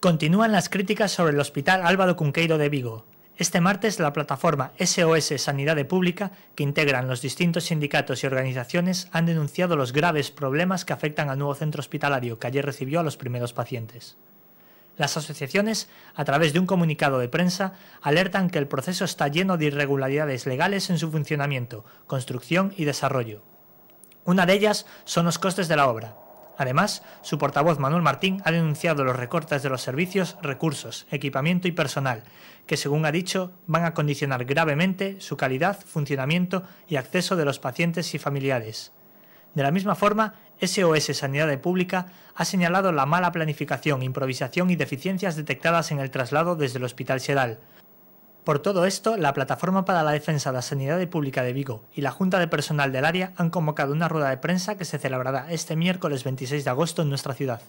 Continúan las críticas sobre el Hospital Álvaro Cunqueiro de Vigo. Este martes, la plataforma SOS Sanidad de Pública, que integran los distintos sindicatos y organizaciones, han denunciado los graves problemas que afectan al nuevo centro hospitalario que ayer recibió a los primeros pacientes. Las asociaciones, a través de un comunicado de prensa, alertan que el proceso está lleno de irregularidades legales en su funcionamiento, construcción y desarrollo. Una de ellas son los costes de la obra. Además, su portavoz Manuel Martín ha denunciado los recortes de los servicios, recursos, equipamiento y personal, que según ha dicho, van a condicionar gravemente su calidad, funcionamiento y acceso de los pacientes y familiares. De la misma forma, SOS Sanidad Pública ha señalado la mala planificación, improvisación y deficiencias detectadas en el traslado desde el Hospital Sedal, por todo esto, la Plataforma para la Defensa de la Sanidad Pública de Vigo y la Junta de Personal del área han convocado una rueda de prensa que se celebrará este miércoles 26 de agosto en nuestra ciudad.